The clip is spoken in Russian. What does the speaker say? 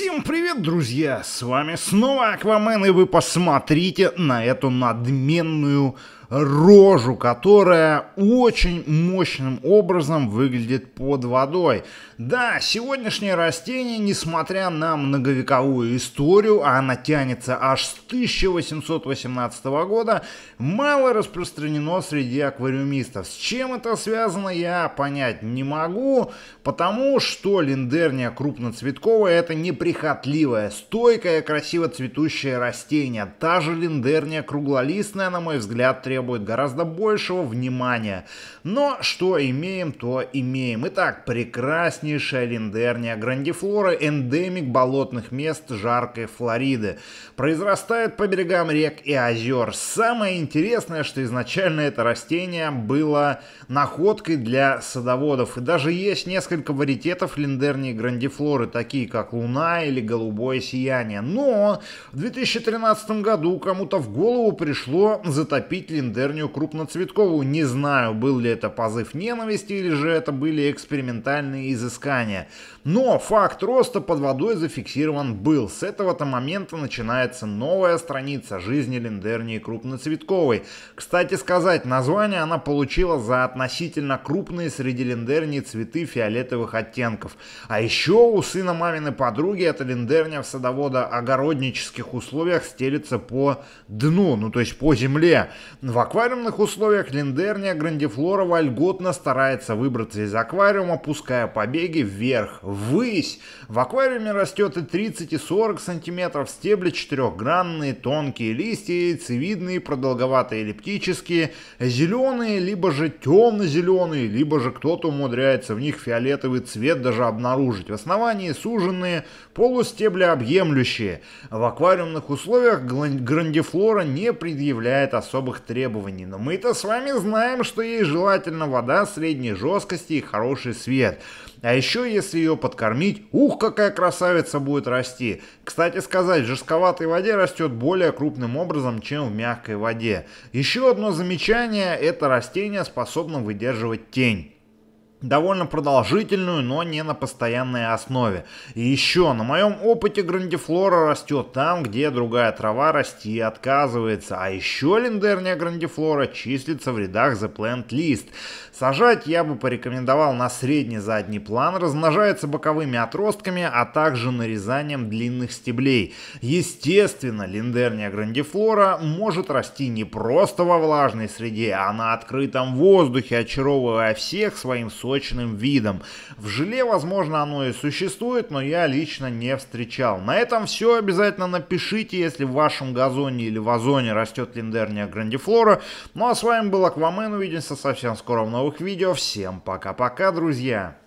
Всем привет, друзья! С вами снова Аквамен, и вы посмотрите на эту надменную рожу, которая очень мощным образом выглядит под водой. Да, сегодняшнее растение, несмотря на многовековую историю, а она тянется аж с 1818 года, мало распространено среди аквариумистов. С чем это связано, я понять не могу, потому что линдерния крупноцветковая – это неприхотливое, стойкое, красиво цветущее растение. Та же линдерния круглолистная, на мой взгляд, требует требует гораздо большего внимания. Но что имеем, то имеем. Итак, прекраснейшая линдерния грандифлора, эндемик болотных мест жаркой Флориды. Произрастает по берегам рек и озер. Самое интересное, что изначально это растение было находкой для садоводов. И даже есть несколько варитетов линдернии грандифлоры, такие как луна или голубое сияние. Но в 2013 году кому-то в голову пришло затопить линдернию легендарнию Крупноцветкову. Не знаю, был ли это позыв ненависти или же это были экспериментальные изыскания. Но факт роста под водой зафиксирован был. С этого-то момента начинается новая страница жизни Линдернии Крупноцветковой. Кстати сказать, название она получила за относительно крупные среди линдернии цветы фиолетовых оттенков. А еще у сына мамины подруги эта линдерня в садовода-огороднических условиях стелится по дну, ну то есть по земле. В аквариумных условиях линдерния грандифлора вольготно старается выбраться из аквариума, пуская побеги вверх, ввысь. В аквариуме растет и 30, и 40 сантиметров стебли четырехгранные, тонкие листья, яйцевидные, продолговатые, эллиптические, зеленые, либо же темно-зеленые, либо же кто-то умудряется в них фиолетовый цвет даже обнаружить. В основании суженные, объемлющие. В аквариумных условиях грандифлора не предъявляет особых требований требований, но мы-то с вами знаем, что ей желательно вода средней жесткости и хороший свет. А еще если ее подкормить, ух, какая красавица будет расти. Кстати сказать, в жестковатой воде растет более крупным образом, чем в мягкой воде. Еще одно замечание – это растение способно выдерживать тень довольно продолжительную, но не на постоянной основе. И еще, на моем опыте грандифлора растет там, где другая трава расти отказывается, а еще линдерния грандифлора числится в рядах The Plant List. Сажать я бы порекомендовал на средний задний план, размножается боковыми отростками, а также нарезанием длинных стеблей. Естественно, линдерния грандифлора может расти не просто во влажной среде, а на открытом воздухе, очаровывая всех своим солнцем сочным видом. В желе, возможно, оно и существует, но я лично не встречал. На этом все. Обязательно напишите, если в вашем газоне или вазоне растет линдерния грандифлора. Ну а с вами был Аквамен. Увидимся совсем скоро в новых видео. Всем пока-пока, друзья!